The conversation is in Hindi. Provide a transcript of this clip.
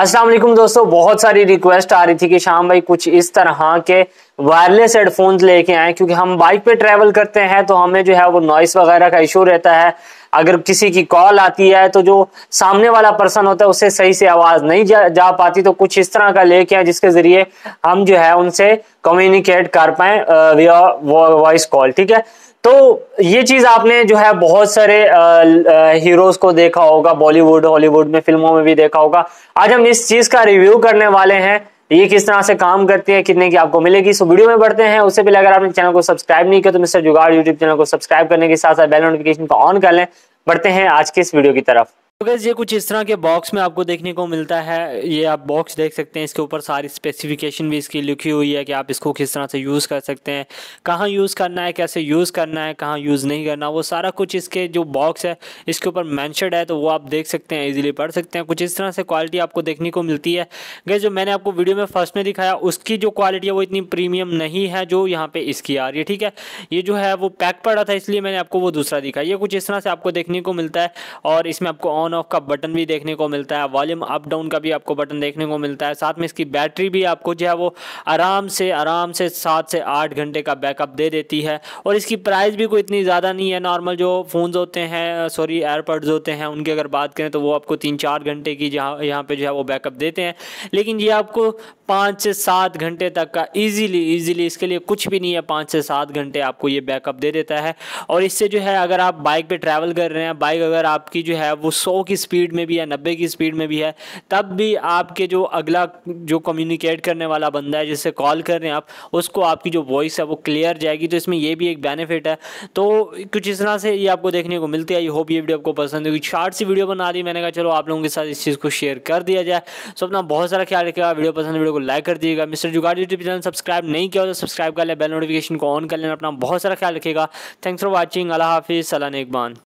अस्सलाम वालेकुम दोस्तों बहुत सारी रिक्वेस्ट आ रही थी कि शाम भाई कुछ इस तरह के वायरलेस हेडफोन्स लेके आए क्योंकि हम बाइक पे ट्रैवल करते हैं तो हमें जो है वो नॉइस वगैरह का इशू रहता है अगर किसी की कॉल आती है तो जो सामने वाला पर्सन होता है उसे सही से आवाज नहीं जा, जा पाती तो कुछ इस तरह का लेके हैं जिसके जरिए हम जो है उनसे कम्युनिकेट कर पाए वॉइस कॉल ठीक है तो ये चीज आपने जो है बहुत सारे हीरोज को देखा होगा बॉलीवुड हॉलीवुड में फिल्मों में भी देखा होगा आज हम इस चीज का रिव्यू करने वाले हैं ये किस तरह से काम करती है कितने की आपको मिलेगी सो वीडियो में बढ़ते हैं उससे पहले अगर आपने चैनल को सब्सक्राइब नहीं किया तो मिस्टर जुगाड़ यूट्यूब चैनल को सब्सक्राइब करने के साथ साथ बेल नोटिफिकेशन को ऑन कर लें बढ़ते हैं आज के इस वीडियो की तरफ तो गैस ये कुछ इस तरह के बॉक्स में आपको देखने को मिलता है ये आप बॉक्स देख सकते हैं इसके ऊपर सारी स्पेसिफिकेशन भी इसकी लिखी हुई है कि आप इसको किस तरह से यूज़ कर सकते हैं कहाँ यूज़ करना है कैसे यूज़ करना है कहाँ यूज़ नहीं करना वो सारा कुछ इसके जो बॉक्स है इसके ऊपर मैंशड है तो वो आप देख सकते हैं ईजिली पढ़ सकते हैं कुछ इस तरह से क्वालिटी आपको देखने को मिलती है गैस जो मैंने आपको वीडियो में फर्स्ट में दिखाया उसकी जो क्वालिटी है वो इतनी प्रीमियम नहीं है जो यहाँ पर इसकी आ रही है ठीक है ये जो है वो पैक पड़ा था इसलिए मैंने आपको वो दूसरा दिखाया ये कुछ इस तरह से आपको देखने को मिलता है और इसमें आपको ऑन ऑन ऑफ का बटन भी देखने को मिलता है वॉल्यूम अप डाउन का भी आपको बटन देखने को मिलता है साथ में इसकी बैटरी भी आपको जो है वो आराम से आराम से सात से आठ घंटे का बैकअप दे देती है और इसकी प्राइस भी कोई इतनी ज़्यादा नहीं है नॉर्मल जो फ़ोन्स होते हैं सॉरी एयरपड्स होते हैं उनकी अगर बात करें तो वो आपको तीन चार घंटे की जहाँ यहाँ पर जो है वो बैकअप देते हैं लेकिन ये आपको पाँच से सात घंटे तक का ईजीली ईजीली इसके लिए कुछ भी नहीं है पाँच से सात घंटे आपको ये बैकअप दे देता है और इससे जो है अगर आप बाइक पर ट्रैवल कर रहे हैं बाइक अगर आपकी जो है वो सौ की स्पीड में भी है नब्बे की स्पीड में भी है तब भी आपके जो अगला जो कम्युनिकेट करने वाला बंदा है जिससे कॉल कर रहे हैं आप उसको आपकी जो वॉइस है वो क्लियर जाएगी तो इसमें ये भी एक बेनिफिट है तो कुछ इस तरह से ये आपको देखने को मिलती है ये होप ये वीडियो आपको पसंद होगी शार्ट सी वीडियो बना दी मैंने कहा चलो आप लोगों के साथ इस चीज़ को शेयर कर दिया जाए सो अपना बहुत सारा ख्याल रखेगा वीडियो पसंद वीडियो को लाइक कर दिएगा mister Jugaad YouTube channel subscribe नहीं किया तो सब्सक्राइब कर लें बेल नोटिफिकेशन को ऑन कर लेना अपना बहुत सारा ख्याल रखेगा थैंक्स फॉर वॉचिंग अला हाफिज़ सलान इकबान